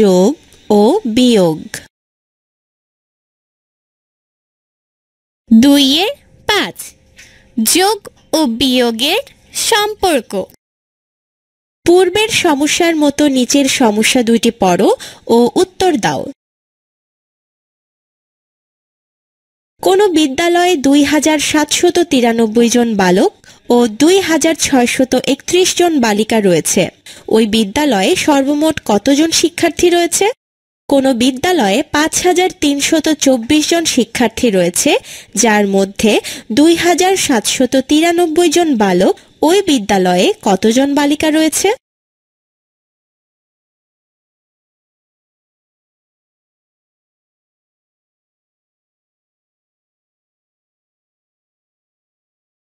যোগ ও বিয়োগ দুইয়ের পাঁচ যোগ ও বিয়োগের সম্পর্ক পূর্বের সমস্যার মতো নিচের সমস্যা দুইটি পড়ো ও উত্তর দাও কোনো বিদ্যালয়ে দুই হাজার সাতশত তিরানব্বই জন বালক ও দুই হাজার ছয়শত একত্রিশ জন বালিকা রয়েছে ওই বিদ্যালয়ে সর্বমোট কতজন শিক্ষার্থী রয়েছে কোন বিদ্যালয়ে পাঁচ হাজার তিনশত চব্বিশ জন শিক্ষার্থী রয়েছে যার মধ্যে দুই হাজার সাতশত তিরানব্বই জন বালক ওই বিদ্যালয়ে কতজন বালিকা রয়েছে